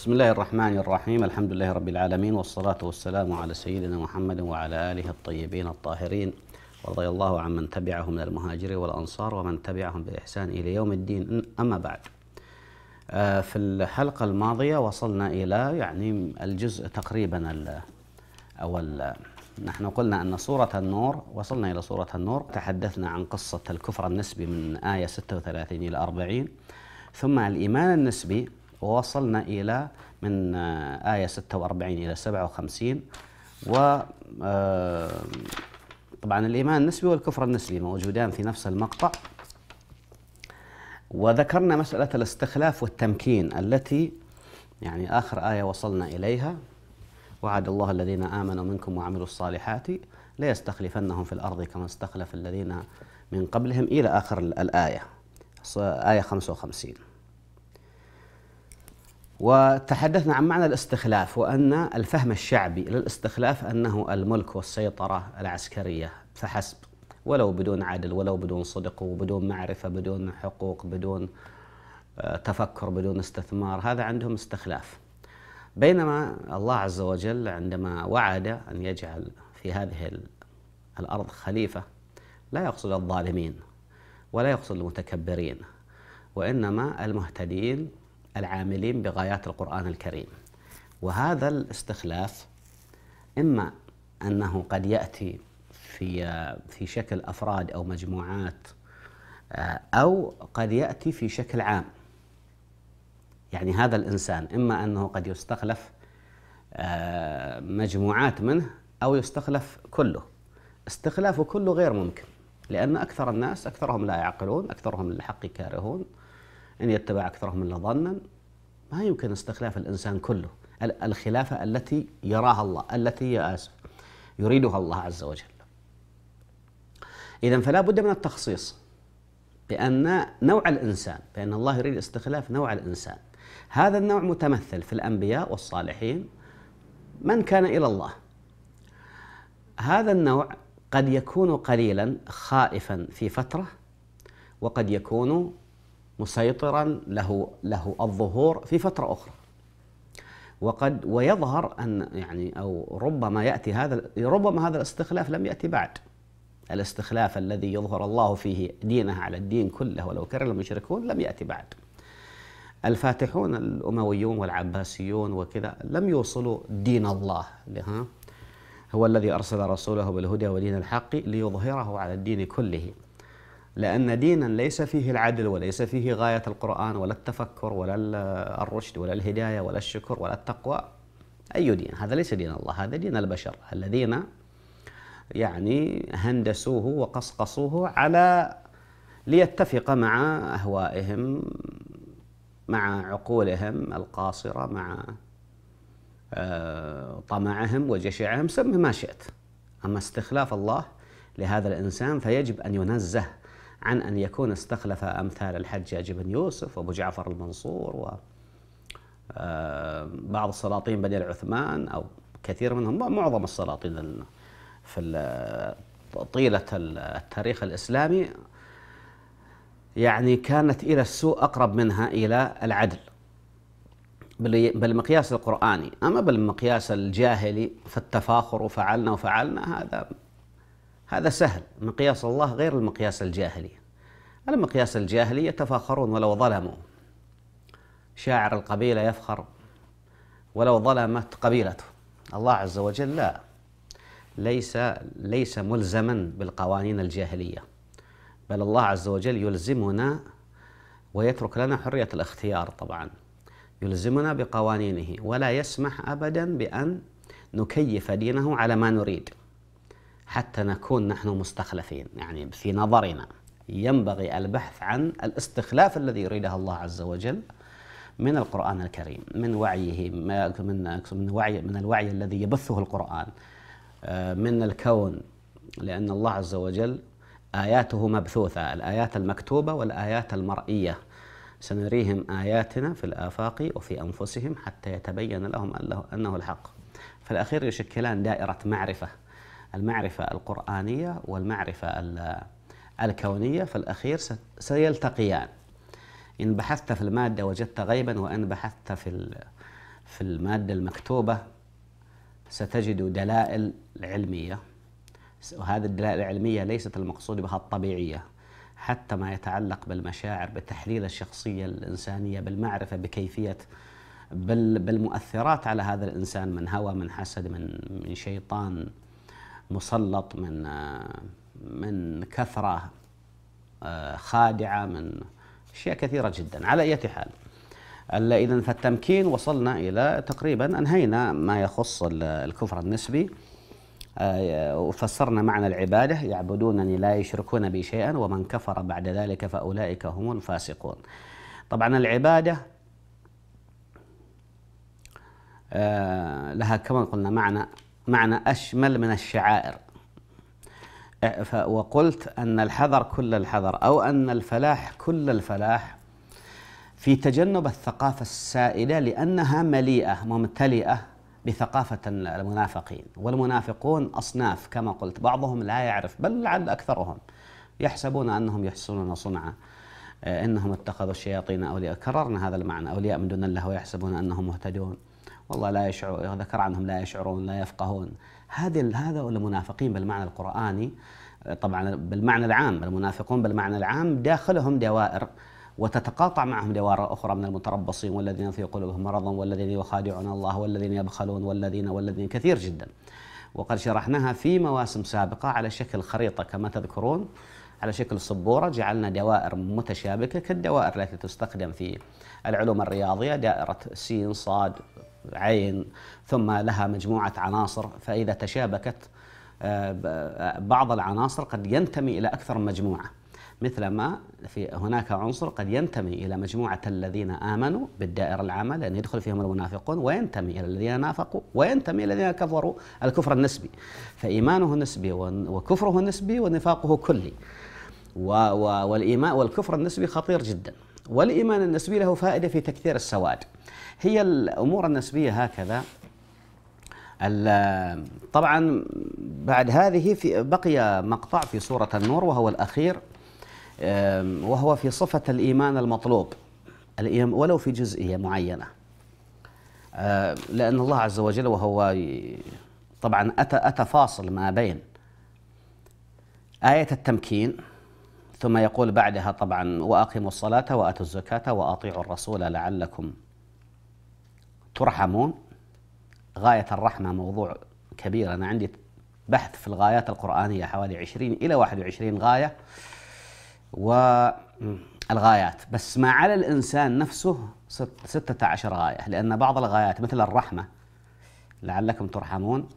بسم الله الرحمن الرحيم الحمد لله رب العالمين والصلاة والسلام على سيدنا محمد وعلى آله الطيبين الطاهرين ورضي الله عن من تبعهم من المهاجرين والأنصار ومن تبعهم بإحسان إلى يوم الدين أما بعد في الحلقة الماضية وصلنا إلى يعني الجزء تقريبا أو نحن قلنا أن سورة النور وصلنا إلى سورة النور تحدثنا عن قصة الكفر النسبي من آية 36 إلى 40 ثم الإيمان النسبي ووصلنا إلى من آه، آية 46 إلى 57 و آه، طبعا الإيمان النسبي والكفر النسبي موجودان في نفس المقطع وذكرنا مسألة الاستخلاف والتمكين التي يعني آخر آية وصلنا إليها وعد الله الذين آمنوا منكم وعملوا الصالحات ليستخلفنهم في الأرض كما استخلف الذين من قبلهم إلى آخر الآية آية 55 وتحدثنا عن معنى الاستخلاف وأن الفهم الشعبي للاستخلاف أنه الملك والسيطرة العسكرية فحسب ولو بدون عدل ولو بدون صدق وبدون معرفة بدون حقوق بدون آه، تفكر بدون استثمار هذا عندهم استخلاف بينما الله عز وجل عندما وعد أن يجعل في هذه الأرض خليفة لا يقصد الظالمين ولا يقصد المتكبرين وإنما المهتدين العاملين بغايات القرآن الكريم وهذا الاستخلاف إما أنه قد يأتي في في شكل أفراد أو مجموعات آه، أو قد يأتي في شكل عام يعني هذا الإنسان إما أنه قد يستخلف آه، مجموعات منه أو يستخلف كله استخلافه كله غير ممكن لأن أكثر الناس أكثرهم لا يعقلون أكثرهم للحق كارهون أن يتبع أكثرهم إلا ظنا ما يمكن استخلاف الإنسان كله الخلافة التي يراها الله التي يا آسف يريدها الله عز وجل إذا فلا بد من التخصيص بأن نوع الإنسان بأن الله يريد استخلاف نوع الإنسان هذا النوع متمثل في الأنبياء والصالحين من كان إلى الله هذا النوع قد يكون قليلا خائفا في فترة وقد يكون مسيطرا له له الظهور في فترة أخرى وقد ويظهر أن يعني أو ربما يأتي هذا ربما هذا الاستخلاف لم يأتي بعد الاستخلاف الذي يظهر الله فيه دينه على الدين كله ولو كره المشركون لم يأتي بعد الفاتحون الأمويون والعباسيون وكذا لم يوصلوا دين الله هو الذي أرسل رسوله بالهدى ودين الحق ليظهره على الدين كله لأن دينا ليس فيه العدل وليس فيه غاية القرآن ولا التفكر ولا الرشد ولا الهداية ولا الشكر ولا التقوى أي دين هذا ليس دين الله هذا دين البشر الذين يعني هندسوه وقصقصوه على ليتفق مع أهوائهم مع عقولهم القاصرة مع آه، طمعهم وجشعهم سم ما شئت أما استخلاف الله لهذا الإنسان فيجب أن ينزه عن أن يكون استخلف أمثال الحجاج بن يوسف وأبو جعفر المنصور و آه، بعض السلاطين بني العثمان أو كثير منهم معظم السلاطين في طيلة التاريخ الإسلامي يعني كانت إلى السوء أقرب منها إلى العدل بالمقياس القرآني أما بالمقياس الجاهلي فالتفاخر وفعلنا وفعلنا هذا هذا سهل مقياس الله غير المقياس الجاهلي المقياس الجاهلي يتفاخرون ولو ظلموا شاعر القبيلة يفخر ولو ظلمت قبيلته الله عز وجل لا ليس ليس ملزما بالقوانين الجاهلية بل الله عز وجل يلزمنا ويترك لنا حرية الاختيار طبعا يلزمنا بقوانينه ولا يسمح أبدا بأن نكيف دينه على ما نريد حتى نكون نحن مستخلفين يعني في نظرنا ينبغي البحث عن الاستخلاف الذي يريده الله عز وجل من القرآن الكريم من وعيه من من وعي من الوعي الذي يبثه القرآن آه، من الكون لأن الله عز وجل آياته مبثوثة الآيات المكتوبة والآيات المرئية سنريهم آياتنا في الآفاق وفي أنفسهم حتى يتبين لهم أنه الحق في الأخير يشكلان دائرة معرفة المعرفة القرآنية والمعرفة الكونية في الأخير سيلتقيان إن بحثت في المادة وجدت غيبا وإن بحثت في في المادة المكتوبة ستجد دلائل علمية وهذه الدلائل العلمية ليست المقصود بها الطبيعية حتى ما يتعلق بالمشاعر بتحليل الشخصية الإنسانية بالمعرفة بكيفية بالمؤثرات على هذا الإنسان من هوى من حسد من من شيطان مسلط من من كثره آه، خادعه من اشياء كثيره جدا على اية حال اذا فالتمكين وصلنا الى تقريبا انهينا ما يخص الكفر النسبي آه، وفسرنا معنى العباده يعبدونني لا يشركون بي شيئا ومن كفر بعد ذلك فاولئك هم الفاسقون. طبعا العباده آه، لها كما قلنا معنى معنى أشمل من الشعائر وقلت أن الحذر كل الحذر أو أن الفلاح كل الفلاح في تجنب الثقافة السائدة لأنها مليئة ممتلئة بثقافة المنافقين والمنافقون أصناف كما قلت بعضهم لا يعرف بل لعل أكثرهم يحسبون أنهم يحسنون صنعا إنهم اتخذوا الشياطين أولياء كررنا هذا المعنى أولياء من دون الله ويحسبون أنهم مهتدون والله لا يشعرون ذكر عنهم لا يشعرون لا يفقهون هذه هذا المنافقين بالمعنى القرآني طبعا بالمعنى العام المنافقون بالمعنى العام داخلهم دوائر وتتقاطع معهم دوائر أخرى من المتربصين والذين في قلوبهم مرض والذين يخادعون الله والذين يبخلون والذين والذين كثير جدا وقد شرحناها في مواسم سابقة على شكل خريطة كما تذكرون على شكل سبورة جعلنا دوائر متشابكة كالدوائر التي تستخدم في العلوم الرياضية دائرة سين صاد عين ثم لها مجموعة عناصر فإذا تشابكت آه، بعض العناصر قد ينتمي إلى أكثر من مجموعة مثل ما في هناك عنصر قد ينتمي إلى مجموعة الذين آمنوا بالدائرة العامة لأن يدخل فيهم المنافقون وينتمي إلى الذين نافقوا وينتمي إلى الذين كفروا الكفر النسبي فإيمانه نسبي وكفره نسبي ونفاقه كلي والإيمان والكفر النسبي خطير جداً والإيمان النسبي له فائدة في تكثير السواد هي الأمور النسبية هكذا طبعا بعد هذه في بقي مقطع في سورة النور وهو الأخير وهو في صفة الإيمان المطلوب ولو في جزئية معينة لأن الله عز وجل وهو طبعا أتى أتى فاصل ما بين آية التمكين ثم يقول بعدها طبعا وأقيموا الصلاة وآتوا الزكاة وأطيعوا الرسول لعلكم ترحمون غاية الرحمة موضوع كبير أنا عندي بحث في الغايات القرآنية حوالي 20 إلى 21 غاية والغايات بس ما على الإنسان نفسه 16 غاية لأن بعض الغايات مثل الرحمة لعلكم ترحمون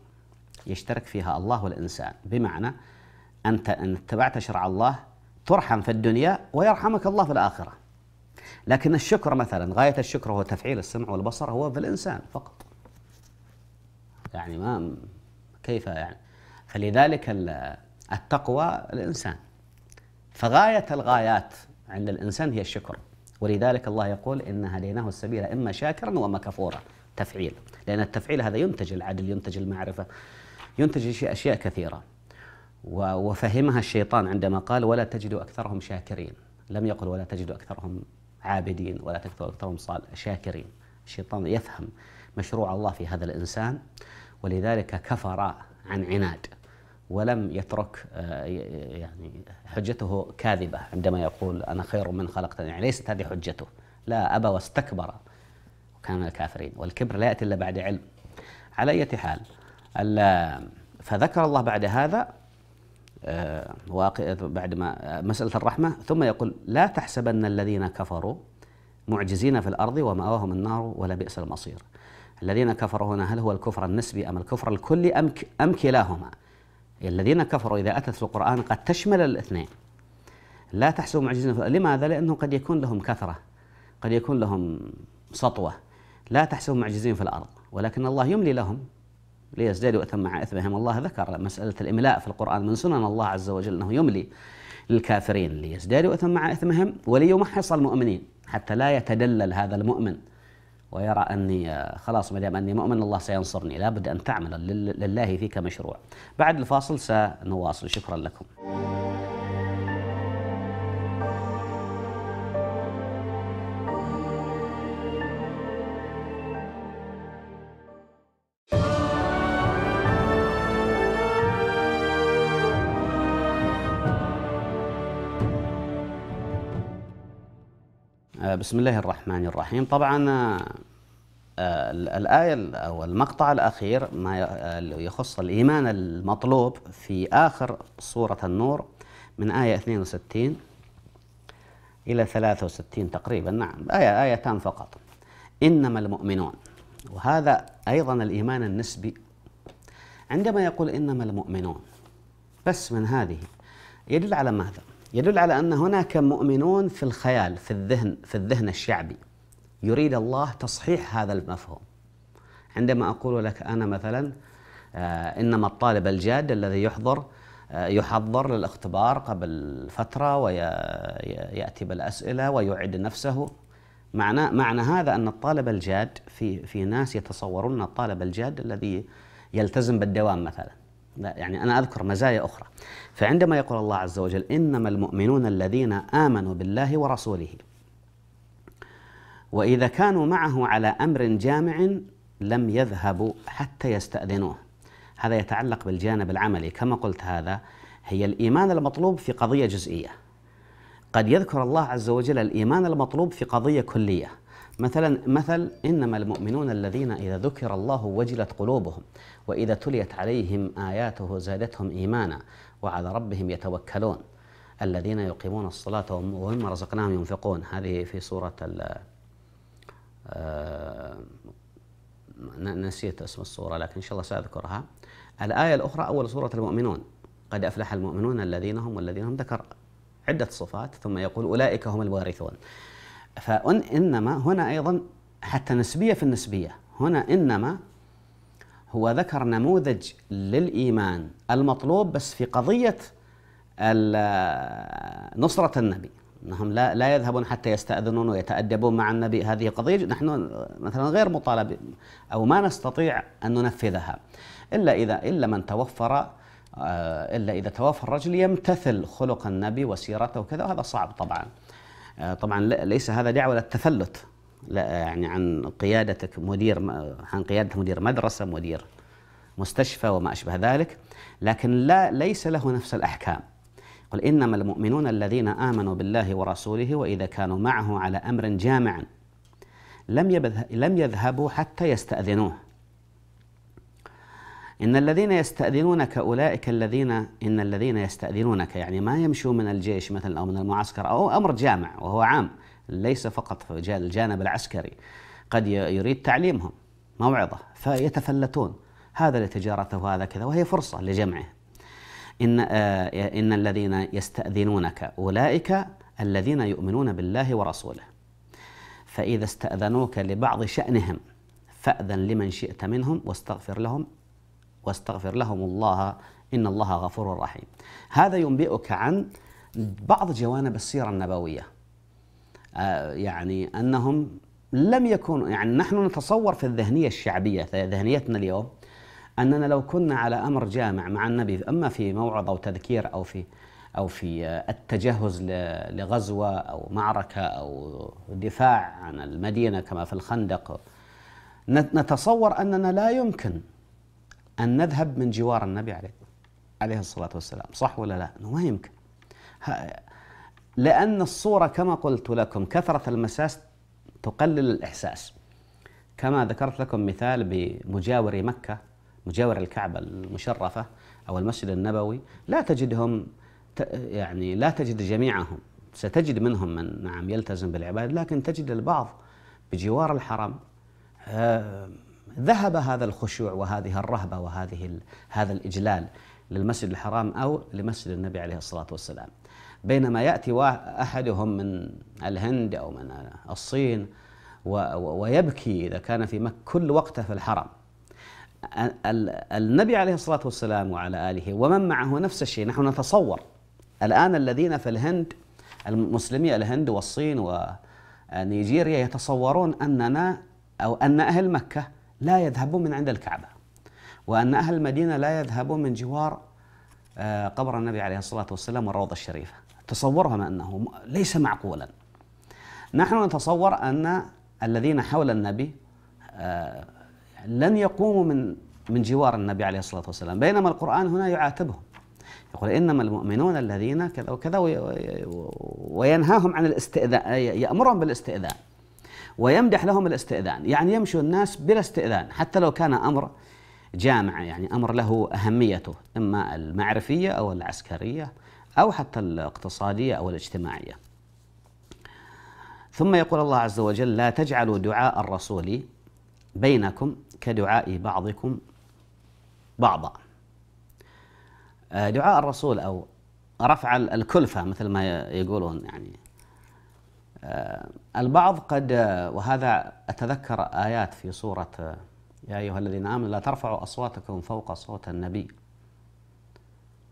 يشترك فيها الله والإنسان بمعنى أنت إن اتبعت شرع الله ترحم في الدنيا ويرحمك الله في الآخرة لكن الشكر مثلا غاية الشكر هو تفعيل السمع والبصر هو في الإنسان فقط يعني ما كيف يعني فلذلك التقوى الإنسان فغاية الغايات عند الإنسان هي الشكر ولذلك الله يقول إن هديناه السبيل إما شاكرا وإما كفورا تفعيل لأن التفعيل هذا ينتج العدل ينتج المعرفة ينتج أشياء كثيرة وفهمها الشيطان عندما قال ولا تجد أكثرهم شاكرين لم يقل ولا تجد أكثرهم عابدين ولا تجد أكثرهم شاكرين الشيطان يفهم مشروع الله في هذا الإنسان ولذلك كفر عن عناد ولم يترك آه، يعني حجته كاذبة عندما يقول أنا خير من خلقتني يعني ليست هذه حجته لا أبى واستكبر وكان من الكافرين والكبر لا يأتي إلا بعد علم على أي حال فذكر الله بعد هذا آه، واقع بعد ما آه، مسألة الرحمة ثم يقول لا تحسبن الذين كفروا معجزين في الأرض ومأواهم النار ولا بئس المصير الذين كفروا هنا هل هو الكفر النسبي أم الكفر الكلي أم, أم كلاهما الذين كفروا إذا أتت في القرآن قد تشمل الاثنين لا تحسبوا معجزين في الأرض. لماذا؟ لأنه قد يكون لهم كثرة قد يكون لهم سطوة لا تحسبوا معجزين في الأرض ولكن الله يملي لهم ليزدادوا أثم مع إثمهم الله ذكر مسألة الإملاء في القرآن من سنن الله عز وجل أنه يملي للكافرين ليزدادوا إثم مع إثمهم وليمحص المؤمنين حتى لا يتدلل هذا المؤمن ويرى أني آه، خلاص ما دام أني مؤمن الله سينصرني لابد أن تعمل لله فيك مشروع بعد الفاصل سنواصل شكرا لكم بسم الله الرحمن الرحيم طبعا آه، الآية أو المقطع الأخير ما آه، يخص الإيمان المطلوب في آخر سورة النور من آية 62 إلى 63 تقريبا نعم آية آيتان فقط إنما المؤمنون وهذا أيضا الإيمان النسبي عندما يقول إنما المؤمنون بس من هذه يدل على ماذا؟ يدل على أن هناك مؤمنون في الخيال في الذهن في الذهن الشعبي يريد الله تصحيح هذا المفهوم عندما أقول لك أنا مثلا آه، إنما الطالب الجاد الذي يحضر آه، يحضر للاختبار قبل فترة ويأتي بالأسئلة ويعد نفسه معنى معنى هذا أن الطالب الجاد في في ناس يتصورون الطالب الجاد الذي يلتزم بالدوام مثلا لا يعني أنا أذكر مزايا أخرى فعندما يقول الله عز وجل إنما المؤمنون الذين آمنوا بالله ورسوله وإذا كانوا معه على أمر جامع لم يذهبوا حتى يستأذنوه هذا يتعلق بالجانب العملي كما قلت هذا هي الإيمان المطلوب في قضية جزئية قد يذكر الله عز وجل الإيمان المطلوب في قضية كلية مثلا مثل إنما المؤمنون الذين إذا ذكر الله وجلت قلوبهم وإذا تليت عليهم آياته زادتهم إيمانا وعلى ربهم يتوكلون الذين يقيمون الصلاة ومما رزقناهم ينفقون هذه في سورة آه، نسيت اسم السوره لكن إن شاء الله سأذكرها الآية الأخرى أول سورة المؤمنون قد أفلح المؤمنون الذين هم والذين هم ذكر عدة صفات ثم يقول أولئك هم الوارثون فإن إنما هنا أيضا حتى نسبية في النسبية هنا إنما هو ذكر نموذج للإيمان المطلوب بس في قضية نصرة النبي أنهم لا, لا يذهبون حتى يستأذنون ويتأدبون مع النبي هذه قضية نحن مثلا غير مطالب أو ما نستطيع أن ننفذها إلا إذا إلا من توفر آه، إلا إذا توفر الرجل يمتثل خلق النبي وسيرته وكذا وهذا صعب طبعا آه، طبعا ليس هذا دعوة للتفلت لا آه، يعني عن قيادتك مدير عن قيادة مدير مدرسة مدير مستشفى وما أشبه ذلك لكن لا ليس له نفس الأحكام قل إنما المؤمنون الذين آمنوا بالله ورسوله وإذا كانوا معه على أمر جامع لم لم يذهبوا حتى يستأذنوه إن الذين يستأذنونك أولئك الذين إن الذين يستأذنونك يعني ما يمشوا من الجيش مثلا أو من المعسكر أو أمر جامع وهو عام ليس فقط في الجانب العسكري قد يريد تعليمهم موعظة فيتفلتون هذا لتجارته وهذا كذا وهي فرصة لجمعه إن, آه، إن الذين يستأذنونك أولئك الذين يؤمنون بالله ورسوله فإذا استأذنوك لبعض شأنهم فأذن لمن شئت منهم واستغفر لهم واستغفر لهم الله إن الله غفور رحيم هذا ينبئك عن بعض جوانب السيرة النبوية آه، يعني أنهم لم يكونوا يعني نحن نتصور في الذهنية الشعبية في ذهنيتنا اليوم أننا لو كنا على أمر جامع مع النبي أما في موعظة أو تذكير أو في أو في آه، التجهز لغزوة أو معركة أو دفاع عن المدينة كما في الخندق نتصور أننا لا يمكن أن نذهب من جوار النبي عليه عليه الصلاة والسلام صح ولا لا؟ ما يمكن لأن الصورة كما قلت لكم كثرة المساس تقلل الإحساس كما ذكرت لكم مثال بمجاوري مكة مجاور الكعبة المشرفة أو المسجد النبوي لا تجدهم يعني لا تجد جميعهم ستجد منهم من نعم يلتزم بالعبادة لكن تجد البعض بجوار الحرم آه، ذهب هذا الخشوع وهذه الرهبة وهذه هذا الإجلال للمسجد الحرام أو لمسجد النبي عليه الصلاة والسلام بينما يأتي أحدهم من الهند أو من الصين ويبكي إذا كان في مكة كل وقته في الحرم النبي عليه الصلاة والسلام وعلى آله ومن معه نفس الشيء نحن نتصور الآن الذين في الهند المسلمي الهند والصين ونيجيريا آه، يتصورون أننا أو أن أهل مكة لا يذهبون من عند الكعبة وأن أهل المدينة لا يذهبون من جوار آه، قبر النبي عليه الصلاة والسلام والروضة الشريفة تصورهم أنه ليس معقولا نحن نتصور أن الذين حول النبي آه، لن يقوموا من من جوار النبي عليه الصلاة والسلام بينما القرآن هنا يعاتبهم يقول إنما المؤمنون الذين كذا وكذا وينهاهم عن الاستئذان يأمرهم بالاستئذان ويمدح لهم الاستئذان يعني يمشوا الناس بلا استئذان حتى لو كان أمر جامع يعني أمر له أهميته إما المعرفية أو العسكرية أو حتى الاقتصادية أو الاجتماعية ثم يقول الله عز وجل لا تجعلوا دعاء الرسول بينكم كدعاء بعضكم بعضا آه، دعاء الرسول أو رفع الكلفة مثل ما يقولون يعني آه، البعض قد آه، وهذا أتذكر آيات في سورة آه، يا أيها الذين آمنوا لا ترفعوا أصواتكم فوق صوت النبي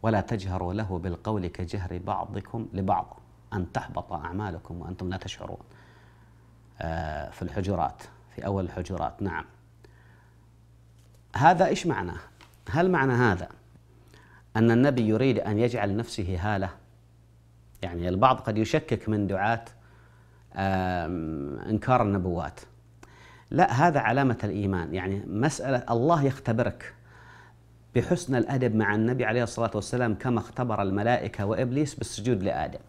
ولا تجهروا له بالقول كجهر بعضكم لبعض أن تحبط أعمالكم وأنتم لا تشعرون في الحجرات في أول الحجرات نعم هذا إيش معناه هل معنى هذا أن النبي يريد أن يجعل نفسه هالة يعني البعض قد يشكك من دعاة انكار النبوات لا هذا علامه الايمان يعني مساله الله يختبرك بحسن الادب مع النبي عليه الصلاه والسلام كما اختبر الملائكه وابليس بالسجود لادم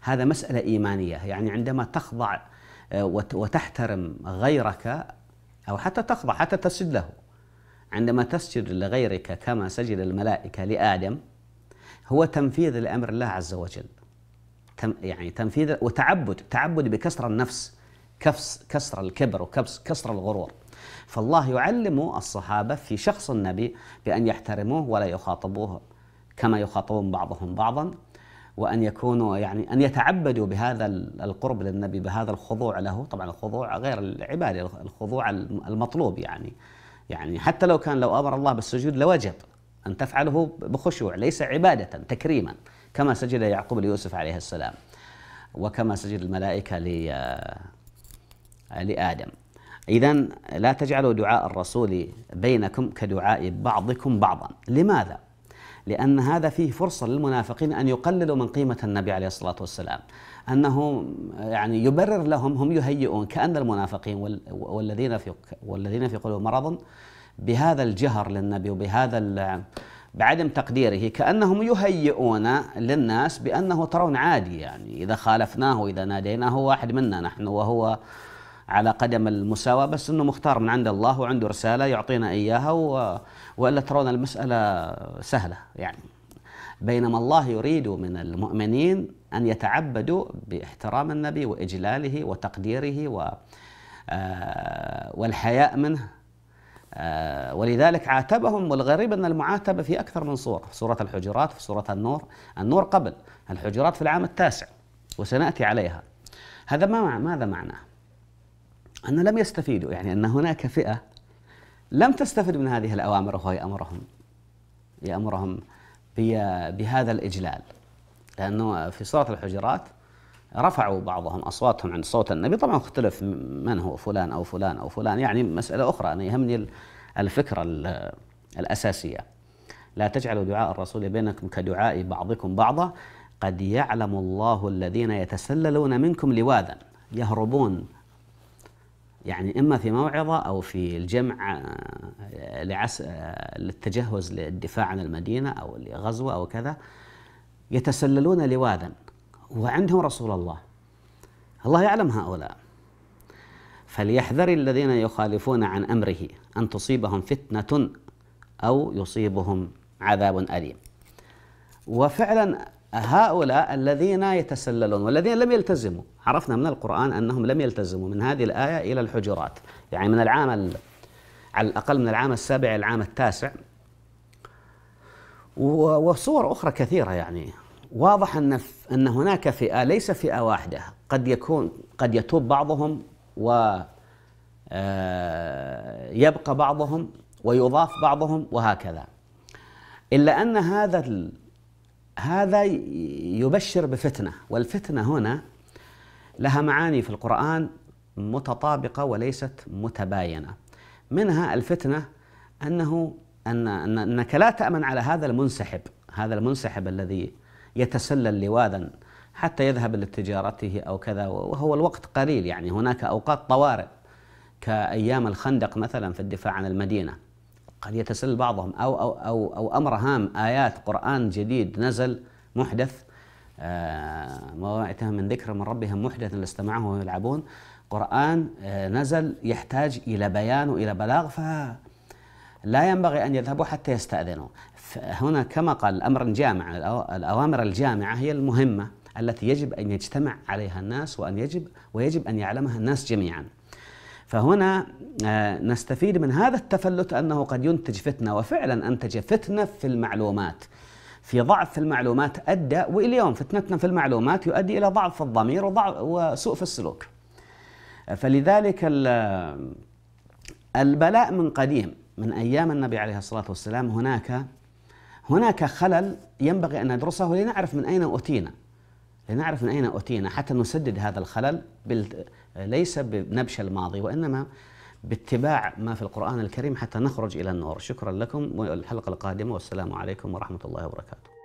هذا مساله ايمانيه يعني عندما تخضع آه، وتحترم غيرك او حتى تخضع حتى تسجد له عندما تسجد لغيرك كما سجد الملائكه لادم هو تنفيذ لامر الله عز وجل يعني تنفيذ وتعبد تعبد بكسر النفس كفس كسر الكبر وكبس كسر الغرور فالله يعلم الصحابة في شخص النبي بأن يحترموه ولا يخاطبوه كما يخاطبون بعضهم بعضا وأن يكونوا يعني أن يتعبدوا بهذا القرب للنبي بهذا الخضوع له طبعا الخضوع غير العبادة الخضوع المطلوب يعني يعني حتى لو كان لو أمر الله بالسجود لوجب أن تفعله بخشوع ليس عبادة تكريما كما سجد يعقوب ليوسف عليه السلام وكما سجد الملائكة آه، لآدم إذا لا تجعلوا دعاء الرسول بينكم كدعاء بعضكم بعضا لماذا؟ لأن هذا فيه فرصة للمنافقين أن يقللوا من قيمة النبي عليه الصلاة والسلام أنه يعني يبرر لهم هم يهيئون كأن المنافقين والذين في والذين في قلوبهم مرض بهذا الجهر للنبي وبهذا بعدم تقديره كأنهم يهيئون للناس بأنه ترون عادي يعني إذا خالفناه إذا ناديناه هو واحد منا نحن وهو على قدم المساواة بس أنه مختار من عند الله وعنده رسالة يعطينا إياها وإلا ترون المسألة سهلة يعني بينما الله يريد من المؤمنين أن يتعبدوا باحترام النبي وإجلاله وتقديره و... آه، والحياء منه آه، ولذلك عاتبهم والغريب أن المعاتبة في أكثر من صورة في صورة الحجرات في صورة النور النور قبل الحجرات في العام التاسع وسنأتي عليها هذا ما ماذا معناه أن لم يستفيدوا يعني أن هناك فئة لم تستفد من هذه الأوامر وهو يأمرهم يأمرهم بهذا الإجلال لأنه في سورة الحجرات رفعوا بعضهم أصواتهم عند صوت النبي طبعا اختلف من هو فلان أو فلان أو فلان يعني مسألة أخرى أنا يهمني الفكرة الأساسية لا تجعلوا دعاء الرسول بينكم كدعاء بعضكم بعضا قد يعلم الله الذين يتسللون منكم لواذا يهربون يعني إما في موعظة أو في الجمع آه، لعس... آه، للتجهز للدفاع عن المدينة أو لغزوة أو كذا يتسللون لواذا وعندهم رسول الله الله يعلم هؤلاء فليحذر الذين يخالفون عن امره ان تصيبهم فتنه او يصيبهم عذاب اليم وفعلا هؤلاء الذين يتسللون والذين لم يلتزموا عرفنا من القرآن أنهم لم يلتزموا من هذه الآية إلى الحجرات يعني من العام على الأقل من العام السابع إلى العام التاسع وصور أخرى كثيرة يعني واضح ان ان هناك فئه ليس فئه واحده قد يكون قد يتوب بعضهم و آه، يبقى بعضهم ويضاف بعضهم وهكذا الا ان هذا هذا يبشر بفتنه والفتنه هنا لها معاني في القران متطابقه وليست متباينه منها الفتنه انه ان انك لا تامن على هذا المنسحب هذا المنسحب الذي يتسلل لواذا حتى يذهب لتجارته أو كذا وهو الوقت قليل يعني هناك أوقات طوارئ كأيام الخندق مثلا في الدفاع عن المدينة قد يتسلل بعضهم أو, أو, أو, أو أمر هام آيات قرآن جديد نزل محدث آه، موعتها من ذكر من ربهم محدث لاستمعه ويلعبون قرآن آه، نزل يحتاج إلى بيان وإلى بلاغ ف لا ينبغي أن يذهبوا حتى يستأذنوا هنا كما قال الأمر الجامع الأوامر الجامعة هي المهمة التي يجب أن يجتمع عليها الناس وأن يجب ويجب أن يعلمها الناس جميعا فهنا آه، نستفيد من هذا التفلت أنه قد ينتج فتنة وفعلا أنتج فتنة في المعلومات في ضعف في المعلومات أدى واليوم فتنتنا في المعلومات يؤدي إلى ضعف في الضمير وضعف وسوء في السلوك فلذلك البلاء من قديم من أيام النبي عليه الصلاة والسلام هناك هناك خلل ينبغي أن ندرسه لنعرف من أين أتينا لنعرف من أين أتينا حتى نسدد هذا الخلل ليس بنبش الماضي وإنما باتباع ما في القرآن الكريم حتى نخرج إلى النور شكرا لكم والحلقة القادمة والسلام عليكم ورحمة الله وبركاته